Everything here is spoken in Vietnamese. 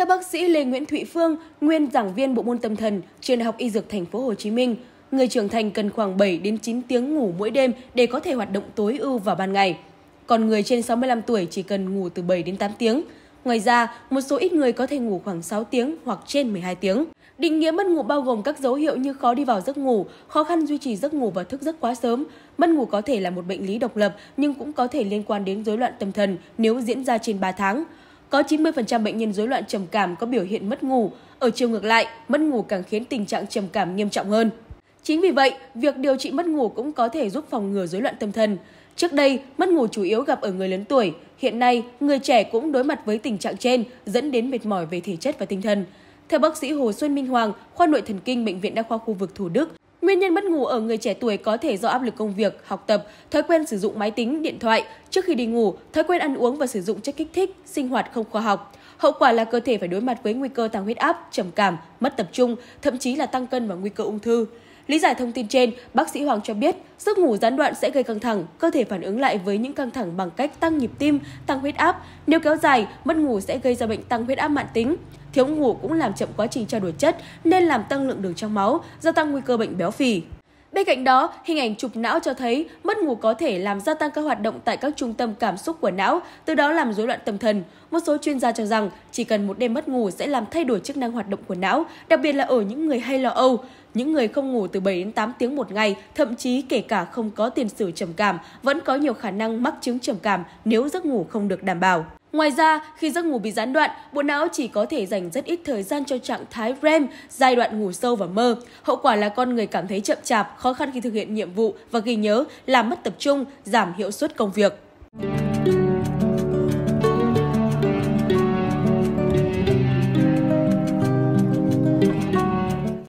Theo bác sĩ Lê Nguyễn Thụy Phương, nguyên giảng viên bộ môn tâm thần, trường Đại học Y Dược Thành phố Hồ Chí Minh, người trưởng thành cần khoảng 7 đến 9 tiếng ngủ mỗi đêm để có thể hoạt động tối ưu vào ban ngày. Còn người trên 65 tuổi chỉ cần ngủ từ 7 đến 8 tiếng. Ngoài ra, một số ít người có thể ngủ khoảng 6 tiếng hoặc trên 12 tiếng. Định nghĩa mất ngủ bao gồm các dấu hiệu như khó đi vào giấc ngủ, khó khăn duy trì giấc ngủ và thức giấc quá sớm. Mất ngủ có thể là một bệnh lý độc lập nhưng cũng có thể liên quan đến rối loạn tâm thần nếu diễn ra trên 3 tháng. Có 90% bệnh nhân rối loạn trầm cảm có biểu hiện mất ngủ, ở chiều ngược lại, mất ngủ càng khiến tình trạng trầm cảm nghiêm trọng hơn. Chính vì vậy, việc điều trị mất ngủ cũng có thể giúp phòng ngừa rối loạn tâm thần. Trước đây, mất ngủ chủ yếu gặp ở người lớn tuổi, hiện nay người trẻ cũng đối mặt với tình trạng trên dẫn đến mệt mỏi về thể chất và tinh thần. Theo bác sĩ Hồ Xuân Minh Hoàng, khoa nội thần kinh bệnh viện đa khoa khu vực Thủ Đức, Nguyên nhân mất ngủ ở người trẻ tuổi có thể do áp lực công việc, học tập, thói quen sử dụng máy tính, điện thoại, trước khi đi ngủ, thói quen ăn uống và sử dụng chất kích thích, sinh hoạt không khoa học. Hậu quả là cơ thể phải đối mặt với nguy cơ tăng huyết áp, trầm cảm, mất tập trung, thậm chí là tăng cân và nguy cơ ung thư. Lý giải thông tin trên, bác sĩ Hoàng cho biết, giấc ngủ gián đoạn sẽ gây căng thẳng, cơ thể phản ứng lại với những căng thẳng bằng cách tăng nhịp tim, tăng huyết áp. Nếu kéo dài, mất ngủ sẽ gây ra bệnh tăng huyết áp mãn tính. Thiếu ngủ cũng làm chậm quá trình trao đổi chất nên làm tăng lượng đường trong máu, gia tăng nguy cơ bệnh béo phì. Bên cạnh đó, hình ảnh chụp não cho thấy mất ngủ có thể làm gia tăng các hoạt động tại các trung tâm cảm xúc của não, từ đó làm rối loạn tâm thần. Một số chuyên gia cho rằng chỉ cần một đêm mất ngủ sẽ làm thay đổi chức năng hoạt động của não, đặc biệt là ở những người hay lo âu. Những người không ngủ từ 7 đến 8 tiếng một ngày, thậm chí kể cả không có tiền sử trầm cảm, vẫn có nhiều khả năng mắc chứng trầm cảm nếu giấc ngủ không được đảm bảo. Ngoài ra, khi giấc ngủ bị gián đoạn, bộ não chỉ có thể dành rất ít thời gian cho trạng thái REM, giai đoạn ngủ sâu và mơ. Hậu quả là con người cảm thấy chậm chạp, khó khăn khi thực hiện nhiệm vụ và ghi nhớ, làm mất tập trung, giảm hiệu suất công việc.